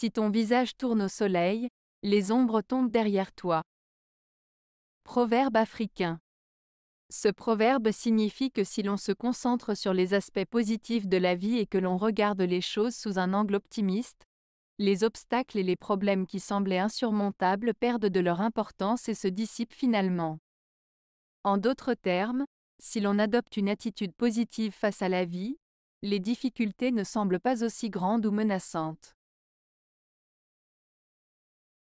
Si ton visage tourne au soleil, les ombres tombent derrière toi. Proverbe africain. Ce proverbe signifie que si l'on se concentre sur les aspects positifs de la vie et que l'on regarde les choses sous un angle optimiste, les obstacles et les problèmes qui semblaient insurmontables perdent de leur importance et se dissipent finalement. En d'autres termes, si l'on adopte une attitude positive face à la vie, les difficultés ne semblent pas aussi grandes ou menaçantes.